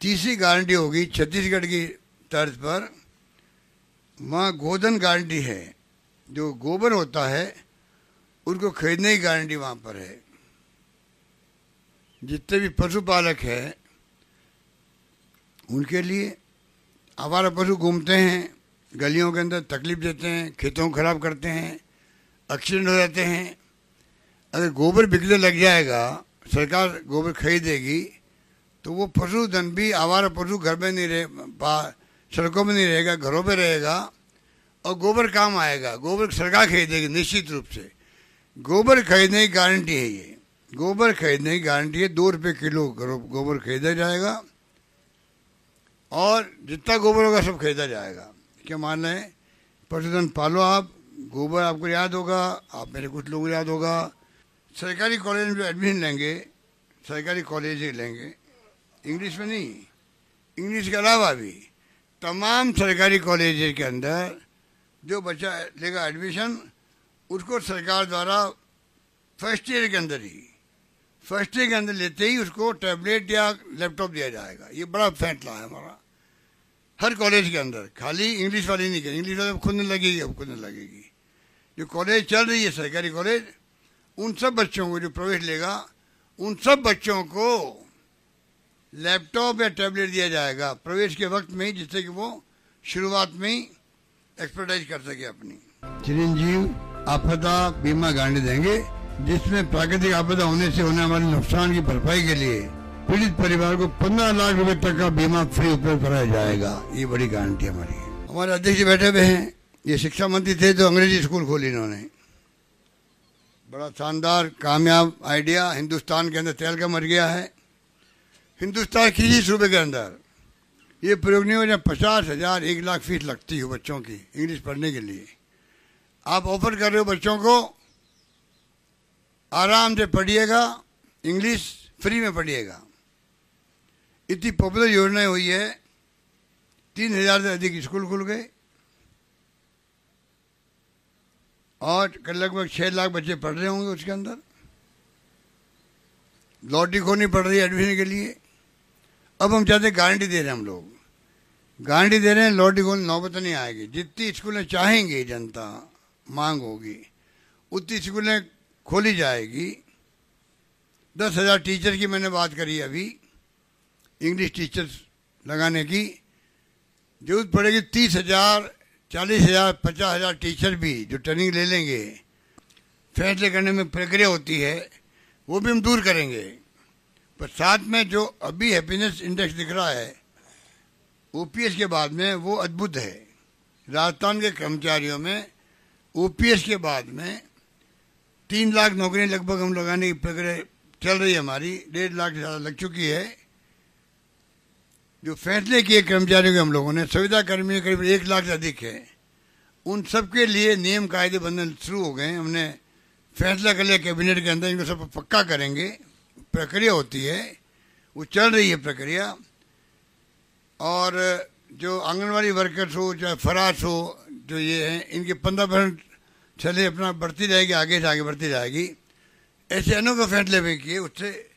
तीसरी गारंटी होगी छत्तीसगढ़ की तर्ज पर वहाँ गोधन गारंटी है जो गोबर होता है उनको खरीदने की गारंटी वहाँ पर है जितने भी पशुपालक हैं उनके लिए आवारा पशु घूमते हैं गलियों के अंदर तकलीफ देते हैं खेतों को ख़राब करते हैं एक्सीडेंट हो जाते हैं अगर गोबर बिकने लग जाएगा सरकार गोबर खरीदेगी तो वो पशुधन भी आवारा पशु घर में नहीं रहे सड़कों में नहीं रहेगा घरों में रहेगा और गोबर काम आएगा गोबर सरकार खरीदेगी निश्चित रूप से गोबर खरीदने की गारंटी है ये गोबर खरीदने की गारंटी है दो रुपये किलो गोबर खरीदा जाएगा और जितना गोबर होगा सब खरीदा जाएगा क्या मानना है पशुधन पालो आप गोबर आपको याद होगा आप मेरे कुछ लोग याद होगा सरकारी कॉलेज में एडमिशन लेंगे सरकारी कॉलेज ही लेंगे इंग्लिश में नहीं इंग्लिश के अलावा भी तमाम सरकारी कॉलेज के अंदर जो बच्चा लेगा एडमिशन उसको सरकार द्वारा फर्स्ट ईयर के अंदर ही फर्स्ट ईयर के अंदर लेते ही उसको टैबलेट या लैपटॉप दिया जाएगा ये बड़ा फैसला है हमारा हर कॉलेज के अंदर खाली इंग्लिश वाली नहीं करें इंग्लिश वाली खुद नहीं लगेगी अब खुद नहीं लगेगी जो कॉलेज चल रही है सरकारी कॉलेज उन सब बच्चों को जो प्रवेश लेगा उन सब बच्चों को लैपटॉप या टैबलेट दिया जाएगा प्रवेश के वक्त में ही जिससे कि वो शुरुआत में ही एक्सपर्टाइज कर सके अपनी चिरंजीव आपदा बीमा गारंटी देंगे जिसमें प्राकृतिक आपदा होने से होने वाले नुकसान की भरपाई के लिए पीड़ित परिवार को पंद्रह लाख रुपए तक का बीमा फ्री उपलब्ध कराया जाएगा ये बड़ी गारंटी हमारी हमारे अध्यक्ष बैठे हुए हैं ये शिक्षा मंत्री थे तो अंग्रेजी स्कूल खोली इन्होंने बड़ा शानदार कामयाब आइडिया हिंदुस्तान के अंदर तेल का मर गया है हिंदुस्तान की ही सूबे के अंदर ये हो जाए पचास हज़ार एक लाख फीस लगती है बच्चों की इंग्लिश पढ़ने के लिए आप ऑफर कर रहे हो बच्चों को आराम से पढ़िएगा इंग्लिश फ्री में पढ़िएगा इतनी पॉपुलर योजनाएं हुई है तीन हज़ार से अधिक स्कूल खुल गए और कल लगभग छः लाख बच्चे पढ़ रहे होंगे उसके अंदर लॉटरी खोनी पड़ रही है एडमिशन के लिए अब हम चाहते गारंटी दे रहे हैं हम लोग गारंटी दे रहे हैं लॉटरी गोल नौबत नहीं आएगी जितनी स्कूलें चाहेंगे जनता मांग होगी उतनी स्कूलें खोली जाएगी दस हज़ार टीचर की मैंने बात करी अभी इंग्लिश टीचर्स लगाने की जरूरत पड़ेगी तीस हज़ार चालीस हज़ार पचास हज़ार टीचर भी जो ट्रेनिंग ले लेंगे फैसले करने में प्रक्रिया होती है वो भी हम दूर करेंगे पर साथ में जो अभी हैप्पीनेस इंडेक्स दिख रहा है ओ के बाद में वो अद्भुत है राजस्थान के कर्मचारियों में ओ के बाद में तीन लाख नौकरियां लगभग हम लगाने की प्रक्रिया चल रही है हमारी डेढ़ लाख से ज़्यादा लग चुकी है जो फैसले किए कर्मचारियों के हम लोगों ने सुविधा कर्मी करीब एक लाख से अधिक है उन सबके लिए नियम कायदे बंधन शुरू हो गए हमने फैसला कर लिया कैबिनेट के अंदर इनको सब पक्का करेंगे प्रक्रिया होती है वो चल रही है प्रक्रिया और जो आंगनवाड़ी वर्कर्स हो चाहे फराश हो जो ये हैं इनके पंद्रह परसेंट छले अपना बढ़ती जाएगी आगे से आगे बढ़ती जाएगी ऐसे अनोखे फैसले भी किए उससे